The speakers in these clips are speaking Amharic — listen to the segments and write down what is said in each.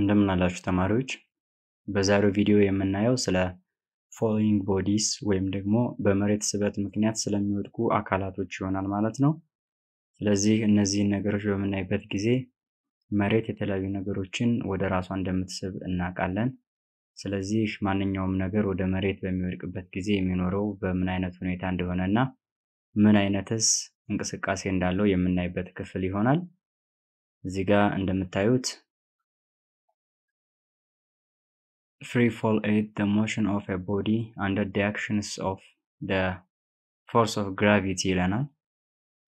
እንደምን አላችሁ ተማሪዎች? በዛሬው ቪዲዮ የምናየው ስለ ፎሊንግ ቦዲስ ወይም ደግሞ በመሬት ስበት ምክንያት ስለሚወድቁ አካላቶች ይሆናል ማለት ነው። ስለዚህ እነዚህን ነገሮች በምናይበት ጊዜ መሬት የተለያዩ ነገሮችን ወደ ራሷ እንደምትስብ እናውቃለን። ስለዚህ ማንኛውም ነገር ወደ መሬት በሚወድቅበት ጊዜ የሚኖረው በምን አይነት ሁኔታ እንደሆነ እና ምን አይነትስ እንቅስቃሴ እንዳለው የምናይበት ክፍል ይሆናል። እዚህ ጋር እንደምታዩት Freefall is the motion of a body under the action of the force of gravity ይለናል።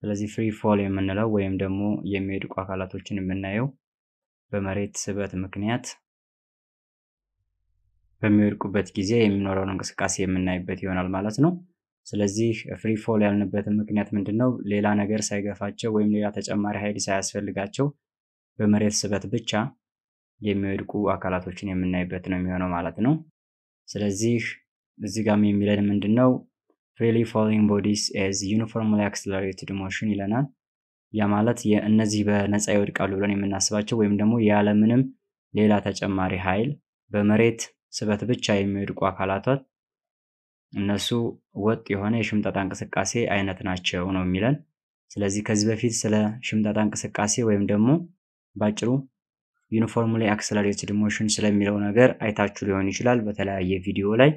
ስለዚህ ፍሪ ፎል የምንለው ወይም ደግሞ የሚወድቁ አካላቶችን የምናየው በመሬት ስበት ምክንያት በሚወድቁበት ጊዜ የሚኖረውን እንቅስቃሴ የምናይበት ይሆናል ማለት ነው። ስለዚህ ፍሪ ፎል ያልንበትን ምክንያት ምንድን ነው? ሌላ ነገር ሳይገፋቸው ወይም ሌላ ተጨማሪ ኃይል ሳያስፈልጋቸው በመሬት ስበት ብቻ የሚወድቁ አካላቶችን የምናይበት ነው የሚሆነው ማለት ነው። ስለዚህ እዚህ ጋም የሚለን ምንድን ነው? ፍሪሊ ፎሊንግ ቦዲስ ኤዝ ዩኒፎርምሊ አክስለሬትድ ሞሽን ይለናል። ያ ማለት እነዚህ በነፃ ይወድቃሉ ብለን የምናስባቸው ወይም ደግሞ ያለምንም ሌላ ተጨማሪ ኃይል በመሬት ስበት ብቻ የሚወድቁ አካላቶች እነሱ ወጥ የሆነ የሽምጠጣ እንቅስቃሴ አይነት ናቸው ነው የሚለን። ስለዚህ ከዚህ በፊት ስለ ሽምጠጣ እንቅስቃሴ ወይም ደግሞ ባጭሩ ዩኒፎርምሊ አክሰለሬትድ ሞሽን ስለሚለው ነገር አይታችሁ ሊሆን ይችላል በተለያየ ቪዲዮ ላይ።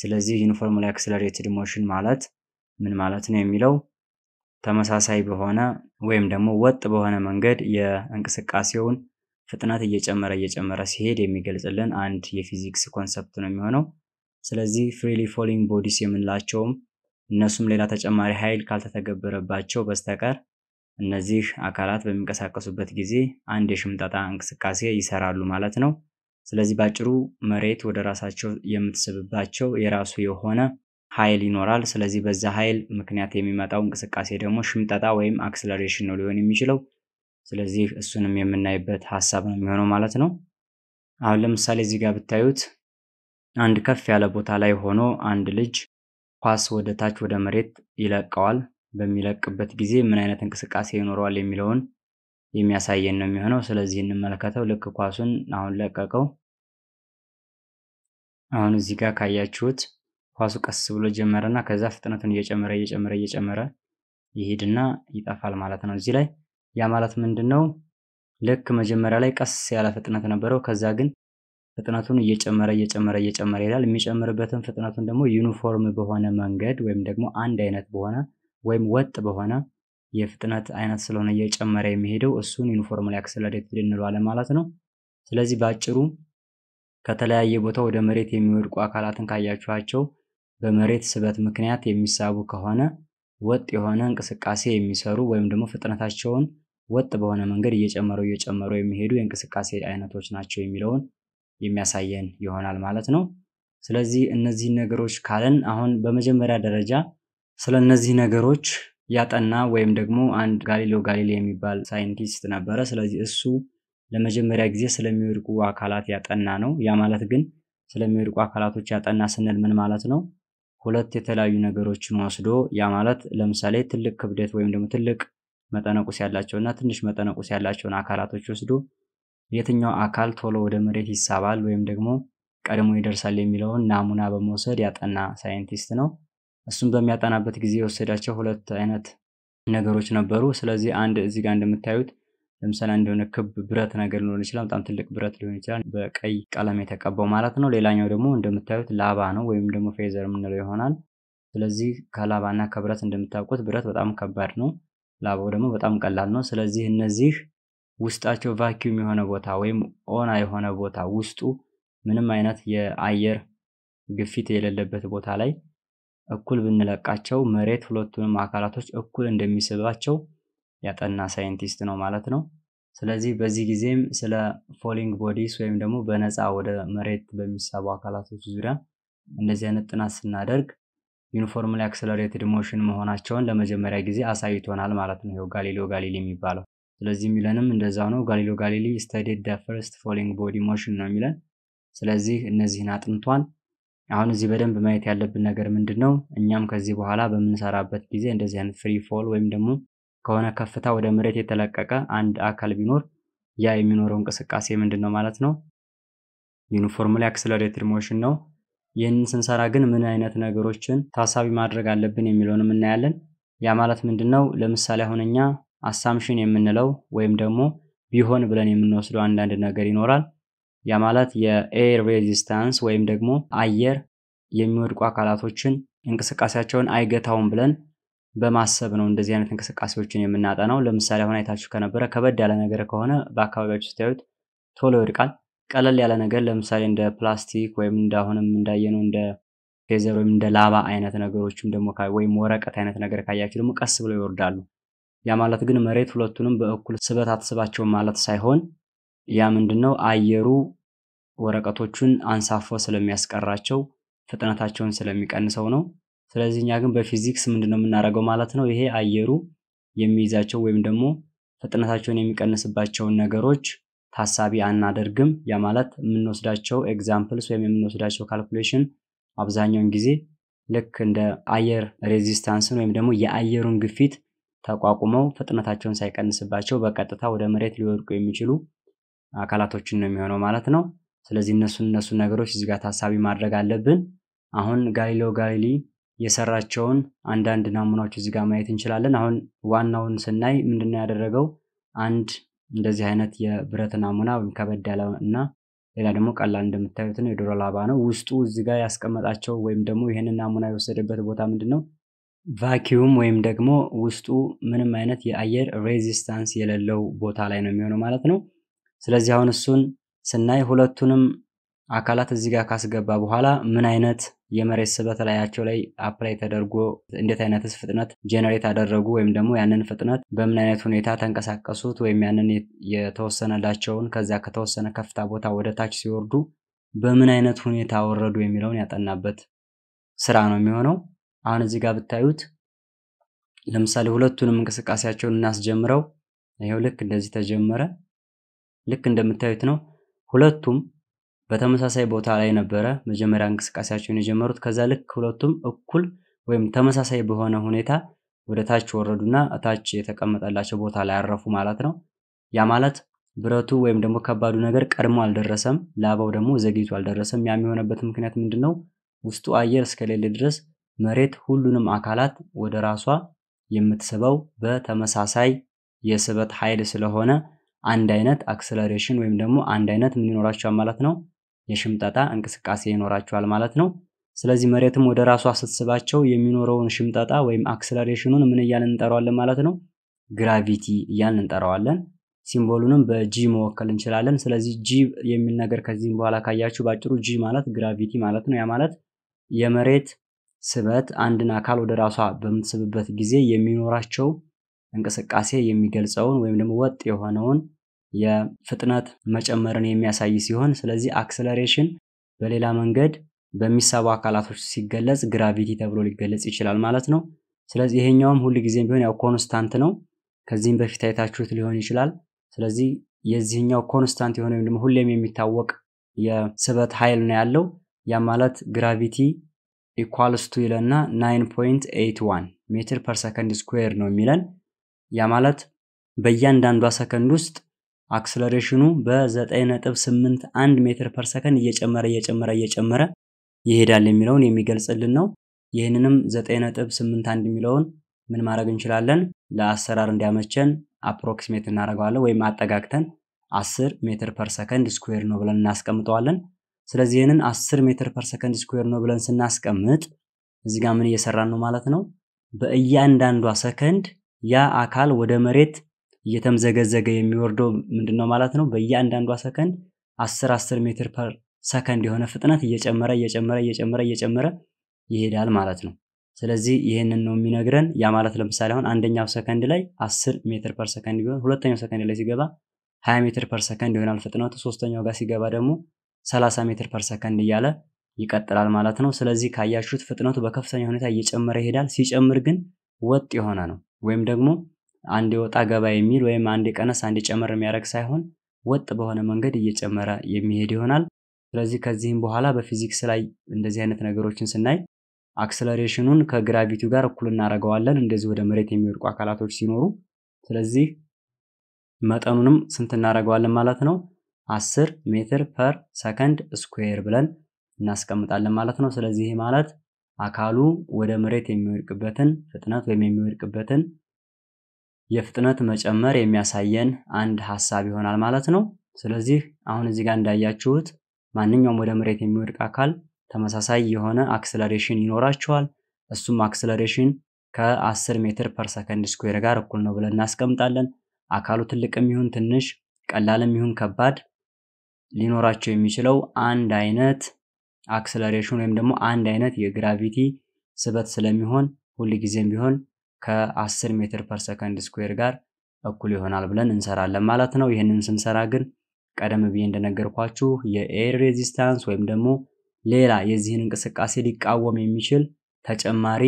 ስለዚህ ዩኒፎርምሊ አክሰለሬትድ ሞሽን ማለት ምን ማለት ነው የሚለው ተመሳሳይ በሆነ ወይም ደግሞ ወጥ በሆነ መንገድ የእንቅስቃሴውን ፍጥነት እየጨመረ እየጨመረ ሲሄድ የሚገልጽልን አንድ የፊዚክስ ኮንሰፕት ነው የሚሆነው። ስለዚህ ፍሪሊ ፎሊንግ ቦዲስ የምንላቸውም እነሱም ሌላ ተጨማሪ ኃይል ካልተተገበረባቸው በስተቀር እነዚህ አካላት በሚንቀሳቀሱበት ጊዜ አንድ የሽምጠጣ እንቅስቃሴ ይሰራሉ ማለት ነው። ስለዚህ ባጭሩ መሬት ወደ ራሳቸው የምትስብባቸው የራሱ የሆነ ኃይል ይኖራል። ስለዚህ በዛ ኃይል ምክንያት የሚመጣው እንቅስቃሴ ደግሞ ሽምጠጣ ወይም አክስለሬሽን ነው ሊሆን የሚችለው። ስለዚህ እሱንም የምናይበት ሀሳብ ነው የሚሆነው ማለት ነው። አሁን ለምሳሌ እዚህ ጋር ብታዩት አንድ ከፍ ያለ ቦታ ላይ ሆኖ አንድ ልጅ ኳስ ወደ ታች ወደ መሬት ይለቀዋል። በሚለቅበት ጊዜ ምን አይነት እንቅስቃሴ ይኖረዋል የሚለውን የሚያሳየን ነው የሚሆነው። ስለዚህ እንመለከተው። ልክ ኳሱን አሁን ለቀቀው። አሁን እዚህ ጋር ካያችሁት ኳሱ ቀስ ብሎ ጀመረና ከዛ ፍጥነቱን እየጨመረ እየጨመረ እየጨመረ ይሄድና ይጠፋል ማለት ነው። እዚህ ላይ ያ ማለት ምንድን ነው? ልክ መጀመሪያ ላይ ቀስ ያለ ፍጥነት ነበረው። ከዛ ግን ፍጥነቱን እየጨመረ እየጨመረ እየጨመረ ይሄዳል። የሚጨምርበትን ፍጥነቱን ደግሞ ዩኒፎርም በሆነ መንገድ ወይም ደግሞ አንድ አይነት በሆነ ወይም ወጥ በሆነ የፍጥነት አይነት ስለሆነ እየጨመረ የሚሄደው እሱን ዩኒፎርምሊ አክሰለሬትድ እንለዋለን ማለት ነው። ስለዚህ በአጭሩ ከተለያየ ቦታ ወደ መሬት የሚወድቁ አካላትን ካያችኋቸው በመሬት ስበት ምክንያት የሚሳቡ ከሆነ ወጥ የሆነ እንቅስቃሴ የሚሰሩ ወይም ደግሞ ፍጥነታቸውን ወጥ በሆነ መንገድ እየጨመሩ እየጨመሩ የሚሄዱ የእንቅስቃሴ አይነቶች ናቸው የሚለውን የሚያሳየን ይሆናል ማለት ነው። ስለዚህ እነዚህን ነገሮች ካለን አሁን በመጀመሪያ ደረጃ ስለ እነዚህ ነገሮች ያጠና ወይም ደግሞ አንድ ጋሊሌዮ ጋሊሌ የሚባል ሳይንቲስት ነበረ። ስለዚህ እሱ ለመጀመሪያ ጊዜ ስለሚወድቁ አካላት ያጠና ነው። ያ ማለት ግን ስለሚወድቁ አካላቶች ያጠና ስንል ምን ማለት ነው? ሁለት የተለያዩ ነገሮችን ወስዶ ያ ማለት ለምሳሌ ትልቅ ክብደት ወይም ደግሞ ትልቅ መጠነቁስ ያላቸው እና ትንሽ መጠነቁስ ያላቸውን አካላቶች ወስዶ የትኛው አካል ቶሎ ወደ መሬት ይሳባል ወይም ደግሞ ቀድሞ ይደርሳል የሚለውን ናሙና በመውሰድ ያጠና ሳይንቲስት ነው። እሱም በሚያጠናበት ጊዜ የወሰዳቸው ሁለት አይነት ነገሮች ነበሩ። ስለዚህ አንድ እዚህ ጋር እንደምታዩት ለምሳሌ አንድ የሆነ ክብ ብረት ነገር ሊሆን ይችላል። በጣም ትልቅ ብረት ሊሆን ይችላል፣ በቀይ ቀለም የተቀባው ማለት ነው። ሌላኛው ደግሞ እንደምታዩት ላባ ነው ወይም ደግሞ ፌዘር የምንለው ይሆናል። ስለዚህ ከላባ እና ከብረት እንደምታውቁት ብረት በጣም ከባድ ነው፣ ላባው ደግሞ በጣም ቀላል ነው። ስለዚህ እነዚህ ውስጣቸው ቫኪዩም የሆነ ቦታ ወይም ኦና የሆነ ቦታ ውስጡ ምንም አይነት የአየር ግፊት የሌለበት ቦታ ላይ እኩል ብንለቃቸው መሬት ሁለቱንም አካላቶች እኩል እንደሚስባቸው ያጠና ሳይንቲስት ነው ማለት ነው። ስለዚህ በዚህ ጊዜም ስለ ፎሊንግ ቦዲስ ወይም ደግሞ በነፃ ወደ መሬት በሚሳቡ አካላቶች ዙሪያ እንደዚህ አይነት ጥናት ስናደርግ ዩኒፎርምሊ አክሰለሬትድ ሞሽን መሆናቸውን ለመጀመሪያ ጊዜ አሳይቶናል ማለት ነው። ይኸው ጋሊሎ ጋሊሊ የሚባለው ስለዚህ የሚለንም እንደዛ ነው። ጋሊሎ ጋሊሊ ስተዲድ ደ ፈርስት ፎሊንግ ቦዲ ሞሽን ነው የሚለን። ስለዚህ እነዚህን አጥንቷን አሁን እዚህ በደንብ ማየት ያለብን ነገር ምንድን ነው? እኛም ከዚህ በኋላ በምንሰራበት ጊዜ እንደዚህ አይነት ፍሪ ፎል ወይም ደግሞ ከሆነ ከፍታ ወደ መሬት የተለቀቀ አንድ አካል ቢኖር ያ የሚኖረው እንቅስቃሴ ምንድን ነው ማለት ነው? ዩኒፎርምሊ አክስለሬትድ ሞሽን ነው። ይህንን ስንሰራ ግን ምን አይነት ነገሮችን ታሳቢ ማድረግ አለብን የሚለውንም እናያለን። ያ ማለት ምንድን ነው? ለምሳሌ አሁን እኛ አሳምሽን የምንለው ወይም ደግሞ ቢሆን ብለን የምንወስደው አንዳንድ ነገር ይኖራል። ያ ማለት የኤር ሬዚስታንስ ወይም ደግሞ አየር የሚወድቁ አካላቶችን እንቅስቃሴያቸውን አይገታውም ብለን በማሰብ ነው እንደዚህ አይነት እንቅስቃሴዎችን የምናጠናው። ለምሳሌ አሁን አይታችሁ ከነበረ ከበድ ያለ ነገር ከሆነ በአካባቢያችሁ ስታዩት ቶሎ ይወድቃል። ቀለል ያለ ነገር ለምሳሌ እንደ ፕላስቲክ ወይም እንደ አሁንም እንዳየነው እንደ ፌዘር ወይም እንደ ላባ አይነት ነገሮችም ደግሞ ወይም ወረቀት አይነት ነገር ካያችሁ ደግሞ ቀስ ብለው ይወርዳሉ። ያ ማለት ግን መሬት ሁለቱንም በእኩል ስበት አትስባቸውም ማለት ሳይሆን ያ ምንድነው አየሩ ወረቀቶቹን አንሳፎ ስለሚያስቀራቸው ፍጥነታቸውን ስለሚቀንሰው ነው። ስለዚህ እኛ ግን በፊዚክስ ምንድነው የምናደርገው ማለት ነው። ይሄ አየሩ የሚይዛቸው ወይም ደግሞ ፍጥነታቸውን የሚቀንስባቸውን ነገሮች ታሳቢ አናደርግም። ያ ማለት የምንወስዳቸው ኤግዛምፕልስ ወይም የምንወስዳቸው ካልኩሌሽን አብዛኛውን ጊዜ ልክ እንደ አየር ሬዚስታንስን ወይም ደግሞ የአየሩን ግፊት ተቋቁመው ፍጥነታቸውን ሳይቀንስባቸው በቀጥታ ወደ መሬት ሊወድቁ የሚችሉ አካላቶችን ነው የሚሆነው ማለት ነው። ስለዚህ እነሱን እነሱ ነገሮች እዚህ ጋር ታሳቢ ማድረግ አለብን። አሁን ጋሊሌዮ ጋሊሊ የሰራቸውን አንዳንድ ናሙናዎች እዚህ ጋር ማየት እንችላለን። አሁን ዋናውን ስናይ ምንድነው ያደረገው? አንድ እንደዚህ አይነት የብረት ናሙና ወይም ከበድ ያለ እና ሌላ ደግሞ ቀላል እንደምታዩት ነው የዶሮ ላባ ነው። ውስጡ እዚህ ጋር ያስቀመጣቸው ወይም ደግሞ ይህንን ናሙና የወሰደበት ቦታ ምንድን ነው? ቫኪዩም ወይም ደግሞ ውስጡ ምንም አይነት የአየር ሬዚስታንስ የሌለው ቦታ ላይ ነው የሚሆነው ማለት ነው። ስለዚህ አሁን እሱን ስናይ ሁለቱንም አካላት እዚህ ጋር ካስገባ በኋላ ምን አይነት የመሬት ስበት ላያቸው ላይ አፕላይ ተደርጎ እንዴት አይነትስ ፍጥነት ጄኔሬት አደረጉ ወይም ደግሞ ያንን ፍጥነት በምን አይነት ሁኔታ ተንቀሳቀሱት ወይም ያንን የተወሰነላቸውን ከዚያ ከተወሰነ ከፍታ ቦታ ወደ ታች ሲወርዱ በምን አይነት ሁኔታ ወረዱ የሚለውን ያጠናበት ስራ ነው የሚሆነው። አሁን እዚህ ጋር ብታዩት ለምሳሌ ሁለቱንም እንቅስቃሴያቸውን እናስጀምረው። ይኸው ልክ እንደዚህ ተጀመረ። ልክ እንደምታዩት ነው። ሁለቱም በተመሳሳይ ቦታ ላይ ነበረ መጀመሪያ እንቅስቃሴያቸውን የጀመሩት። ከዛ ልክ ሁለቱም እኩል ወይም ተመሳሳይ በሆነ ሁኔታ ወደ ታች ወረዱና እታች የተቀመጠላቸው ቦታ ላይ አረፉ ማለት ነው። ያ ማለት ብረቱ ወይም ደግሞ ከባዱ ነገር ቀድሞ አልደረሰም፣ ላባው ደግሞ ዘግይቶ አልደረሰም። ያ የሚሆነበት ምክንያት ምንድን ነው? ውስጡ አየር እስከሌለ ድረስ መሬት ሁሉንም አካላት ወደ ራሷ የምትስበው በተመሳሳይ የስበት ኃይል ስለሆነ አንድ አይነት አክሰለሬሽን ወይም ደግሞ አንድ አይነት ምን ይኖራቸዋል ማለት ነው የሽምጠጣ እንቅስቃሴ ይኖራቸዋል ማለት ነው። ስለዚህ መሬትም ወደ ራሷ ስትስባቸው የሚኖረውን ሽምጠጣ ወይም አክሰለሬሽኑን ምን እያልን እንጠራዋለን ማለት ነው? ግራቪቲ እያልን እንጠራዋለን። ሲምቦሉንም በጂ መወከል እንችላለን። ስለዚህ ጂ የሚል ነገር ከዚህም በኋላ ካያችሁ ባጭሩ ጂ ማለት ግራቪቲ ማለት ነው። ያ ማለት የመሬት ስበት አንድን አካል ወደ ራሷ በምትስብበት ጊዜ የሚኖራቸው እንቅስቃሴ የሚገልጸውን ወይም ደግሞ ወጥ የሆነውን የፍጥነት መጨመርን የሚያሳይ ሲሆን ስለዚህ አክሰለሬሽን በሌላ መንገድ በሚሳቡ አካላቶች ሲገለጽ ግራቪቲ ተብሎ ሊገለጽ ይችላል ማለት ነው። ስለዚህ ይሄኛውም ሁል ጊዜም ቢሆን ያው ኮንስታንት ነው። ከዚህም በፊት አይታችሁት ሊሆን ይችላል። ስለዚህ የዚህኛው ኮንስታንት የሆነ ወይም ደግሞ ሁሌም የሚታወቅ የስበት ኃይል ነው ያለው። ያ ማለት ግራቪቲ ኢኳልስ ቱ ይለና 9.81 ሜትር ፐር ሰከንድ ስኩዌር ነው የሚለን። ያ ማለት በእያንዳንዷ ሰከንድ ውስጥ አክስለሬሽኑ በ9.81 ሜትር ፐር ሰከንድ እየጨመረ እየጨመረ እየጨመረ ይሄዳል የሚለውን የሚገልጽልን ነው። ይህንንም 9.81 የሚለውን ምን ማድረግ እንችላለን? ለአሰራር እንዲያመቸን አፕሮክሲሜት እናደርገዋለን ወይም አጠጋግተን 10 ሜትር ፐር ሰከንድ ስኩዌር ነው ብለን እናስቀምጠዋለን። ስለዚህ ይህንን 10 ሜትር ፐር ሰከንድ ስኩዌር ነው ብለን ስናስቀምጥ እዚህ ጋር ምን እየሰራን ነው ማለት ነው? በእያንዳንዷ ሰከንድ ያ አካል ወደ መሬት እየተምዘገዘገ የሚወርደው ምንድነው ማለት ነው። በእያንዳንዷ ሰከንድ 10 10 ሜትር ፐር ሰከንድ የሆነ ፍጥነት እየጨመረ እየጨመረ እየጨመረ እየጨመረ ይሄዳል ማለት ነው። ስለዚህ ይህንን ነው የሚነግረን። ያ ማለት ለምሳሌ አሁን አንደኛው ሰከንድ ላይ 10 ሜትር ፐር ሰከንድ ቢሆን ሁለተኛው ሰከንድ ላይ ሲገባ 20 ሜትር ፐር ሰከንድ ይሆናል ፍጥነቱ። ሶስተኛው ጋር ሲገባ ደግሞ 30 ሜትር ፐር ሰከንድ እያለ ይቀጥላል ማለት ነው። ስለዚህ ካያችሁት ፍጥነቱ በከፍተኛ ሁኔታ እየጨመረ ይሄዳል። ሲጨምር ግን ወጥ የሆነ ነው። ወይም ደግሞ አንድ ወጣ ገባ የሚል ወይም አንድ ቀነስ አንድ ጨመር የሚያደርግ ሳይሆን ወጥ በሆነ መንገድ እየጨመረ የሚሄድ ይሆናል። ስለዚህ ከዚህም በኋላ በፊዚክስ ላይ እንደዚህ አይነት ነገሮችን ስናይ አክሰለሬሽኑን ከግራቪቲው ጋር እኩል እናደርገዋለን እንደዚህ ወደ መሬት የሚወድቁ አካላቶች ሲኖሩ። ስለዚህ መጠኑንም ስንት እናደርገዋለን ማለት ነው? አስር ሜትር ፐር ሰከንድ ስኩዌር ብለን እናስቀምጣለን ማለት ነው። ስለዚህ ማለት አካሉ ወደ መሬት የሚወድቅበትን ፍጥነት ወይም የሚወድቅበትን የፍጥነት መጨመር የሚያሳየን አንድ ሀሳብ ይሆናል ማለት ነው። ስለዚህ አሁን እዚህ ጋር እንዳያችሁት ማንኛውም ወደ መሬት የሚወድቅ አካል ተመሳሳይ የሆነ አክስለሬሽን ይኖራቸዋል። እሱም አክስለሬሽን ከ10 ሜትር ፐር ሰከንድ ስኩዌር ጋር እኩል ነው ብለን እናስቀምጣለን። አካሉ ትልቅም ይሁን ትንሽ፣ ቀላልም ይሁን ከባድ ሊኖራቸው የሚችለው አንድ አይነት አክሰለሬሽን ወይም ደግሞ አንድ አይነት የግራቪቲ ስበት ስለሚሆን ጊዜም ቢሆን ከ10 ሜትር ፐር ሰከንድ ስኩዌር ጋር እኩል ይሆናል ብለን እንሰራለን ማለት ነው። ይህንን ስንሰራ ግን ቀደም ብዬ እንደነገርኳችሁ የኤር ሬዚስታንስ ወይም ደግሞ ሌላ የዚህን እንቅስቃሴ ሊቃወም የሚችል ተጨማሪ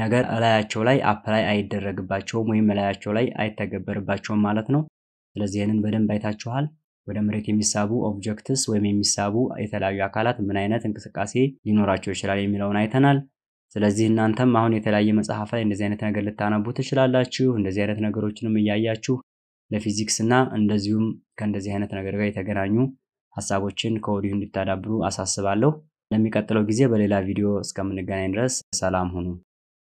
ነገር እላያቸው ላይ አፕላይ አይደረግባቸውም ወይም እላያቸው ላይ አይተገበርባቸውም ማለት ነው። ስለዚህ ይህንን በደንብ አይታችኋል። ወደ መሬት የሚሳቡ ኦብጀክትስ ወይም የሚሳቡ የተለያዩ አካላት ምን አይነት እንቅስቃሴ ሊኖራቸው ይችላል የሚለውን አይተናል። ስለዚህ እናንተም አሁን የተለያየ መጽሐፍ ላይ እንደዚህ አይነት ነገር ልታነቡ ትችላላችሁ። እንደዚህ አይነት ነገሮችንም እያያችሁ ለፊዚክስ እና እንደዚሁም ከእንደዚህ አይነት ነገር ጋር የተገናኙ ሀሳቦችን ከወዲሁ እንድታዳብሩ አሳስባለሁ። ለሚቀጥለው ጊዜ በሌላ ቪዲዮ እስከምንገናኝ ድረስ ሰላም ሁኑ።